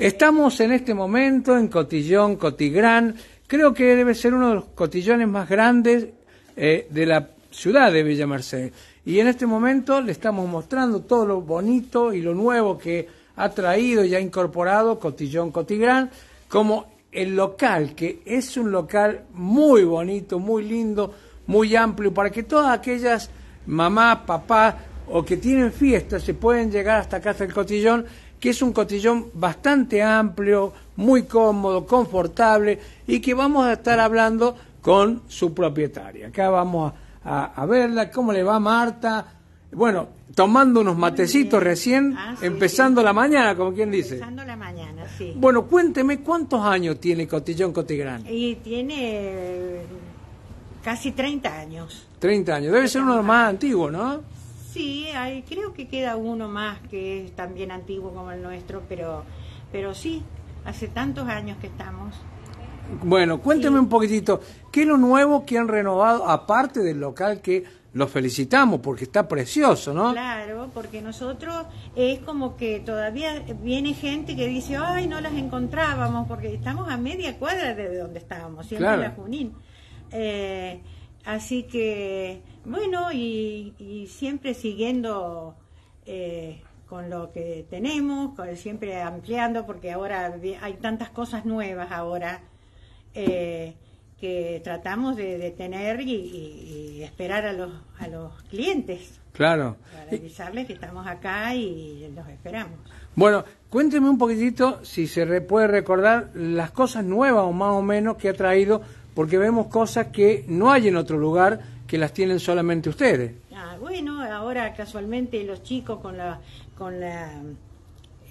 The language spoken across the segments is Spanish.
Estamos en este momento en Cotillón Cotigrán, creo que debe ser uno de los cotillones más grandes eh, de la ciudad de Villa Mercedes. Y en este momento le estamos mostrando todo lo bonito y lo nuevo que ha traído y ha incorporado Cotillón Cotigrán como el local, que es un local muy bonito, muy lindo, muy amplio, para que todas aquellas mamás, papás o que tienen fiestas se pueden llegar hasta Casa del Cotillón que es un cotillón bastante amplio, muy cómodo, confortable y que vamos a estar hablando con su propietaria. Acá vamos a, verla, cómo le va Marta. Bueno, tomando unos matecitos recién, ah, empezando la mañana, como quien dice. Empezando la mañana, sí. Bueno, cuénteme cuántos años tiene Cotillón Cotigrán. Y tiene eh, casi 30 años. 30 años, debe ser uno de los más antiguos, ¿no? Sí, hay, creo que queda uno más que es también antiguo como el nuestro, pero, pero sí, hace tantos años que estamos. Bueno, cuénteme un poquitito, ¿qué es lo nuevo que han renovado, aparte del local que los felicitamos porque está precioso, ¿no? Claro, porque nosotros es como que todavía viene gente que dice, ay, no las encontrábamos, porque estamos a media cuadra de donde estábamos, siempre la Junín. Eh, Así que, bueno, y, siempre siguiendo eh, con lo que tenemos, siempre ampliando, porque ahora hay tantas cosas nuevas ahora eh, que tratamos de, tener y, esperar a los, a los clientes. Claro. Para avisarles que estamos acá y los esperamos. Bueno, cuénteme un poquitito si se puede recordar las cosas nuevas o más o menos que ha traído porque vemos cosas que no hay en otro lugar, que las tienen solamente ustedes. Ah, bueno, ahora casualmente los chicos con la, con la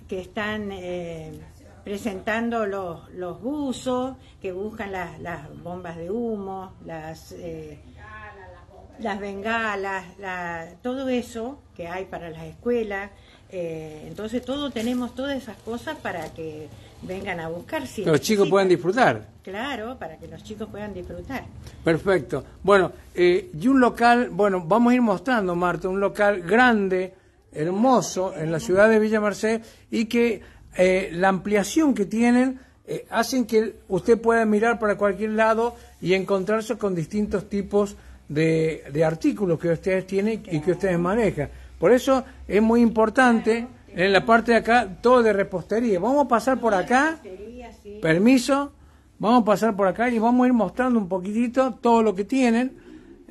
que están eh, presentando los, los, buzos, que buscan las, bombas de humo, las... Eh, las bengalas, todo eso que hay para las escuelas. Eh, entonces, todo tenemos todas esas cosas para que vengan a buscar. Si los chicos puedan disfrutar. Claro, para que los chicos puedan disfrutar. Perfecto. Bueno, eh, y un local, bueno, vamos a ir mostrando, Marta, un local grande, hermoso, en la ciudad de Villa Merced, y que eh, la ampliación que tienen eh, hacen que usted pueda mirar para cualquier lado y encontrarse con distintos tipos de, de artículos que ustedes tienen y que ustedes manejan. Por eso es muy importante... En la parte de acá, todo de repostería. Vamos a pasar por acá. Permiso. Vamos a pasar por acá y vamos a ir mostrando un poquitito todo lo que tienen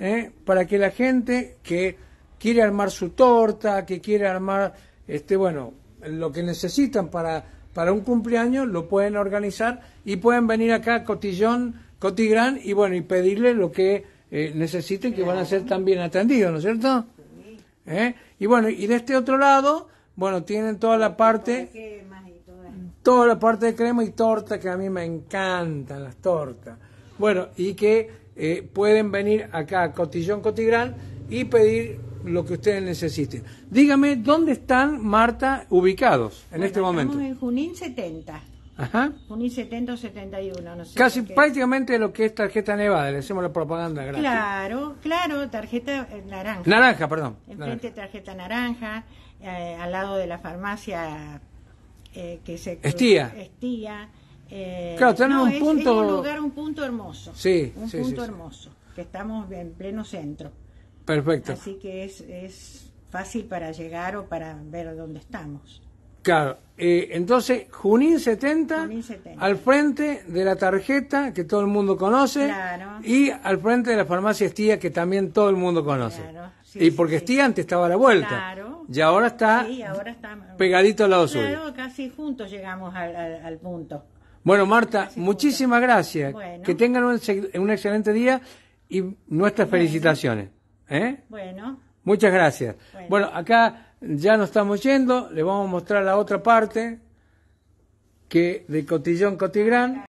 ¿eh? para que la gente que quiere armar su torta, que quiere armar, este, bueno, lo que necesitan para, para un cumpleaños, lo pueden organizar y pueden venir acá a Cotillón, Cotigrán y bueno, y pedirle lo que eh, necesiten, que van a ser también atendidos, ¿no es cierto? Eh, y bueno, y de este otro lado bueno, tienen toda la parte, toda la parte de crema y torta que a mí me encantan las tortas. Bueno, y que eh, pueden venir acá a Cotillón Cotigrán y pedir lo que ustedes necesiten. Dígame, ¿dónde están, Marta, ubicados en este momento? Estamos en Junín 70. Un I-70 71, Casi prácticamente lo que es tarjeta nevada, le hacemos la propaganda Claro, claro, tarjeta eh, naranja. Naranja, perdón. Enfrente tarjeta naranja, eh, al lado de la farmacia eh, que se... Estía. claro, tenemos un punto... un lugar, un punto hermoso. Sí, Un punto hermoso, que estamos en pleno centro. Perfecto. Así que es, es fácil para llegar o para ver dónde estamos. Claro, eh, entonces, Junín 70, al frente de la tarjeta que todo el mundo conoce y al frente de la farmacia Estía que también todo el mundo conoce. y porque Estía antes estaba a la vuelta. Y ahora está, pegadito al lado suyo. Casi juntos llegamos al, punto. Bueno, Marta, muchísimas gracias. Que tengan un, excelente día y nuestras felicitaciones. ¿eh? Bueno. Muchas gracias. bueno acá ya nos estamos yendo, le vamos a mostrar la otra parte que de Cotillón Cotigrán.